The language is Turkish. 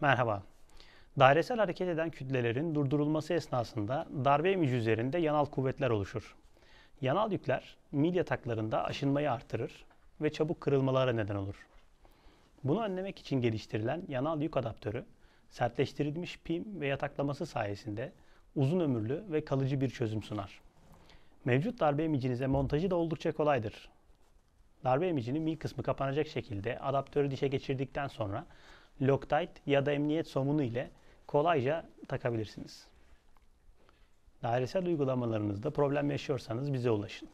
Merhaba. Dairesel hareket eden kütlelerin durdurulması esnasında darbe emici üzerinde yanal kuvvetler oluşur. Yanal yükler mil yataklarında aşınmayı artırır ve çabuk kırılmalara neden olur. Bunu önlemek için geliştirilen yanal yük adaptörü, sertleştirilmiş pim ve yataklaması sayesinde uzun ömürlü ve kalıcı bir çözüm sunar. Mevcut darbe emicinize montajı da oldukça kolaydır. Darbe emicinin mil kısmı kapanacak şekilde adaptörü dişe geçirdikten sonra Loctite ya da emniyet somunu ile kolayca takabilirsiniz. Dairesel uygulamalarınızda problem yaşıyorsanız bize ulaşın.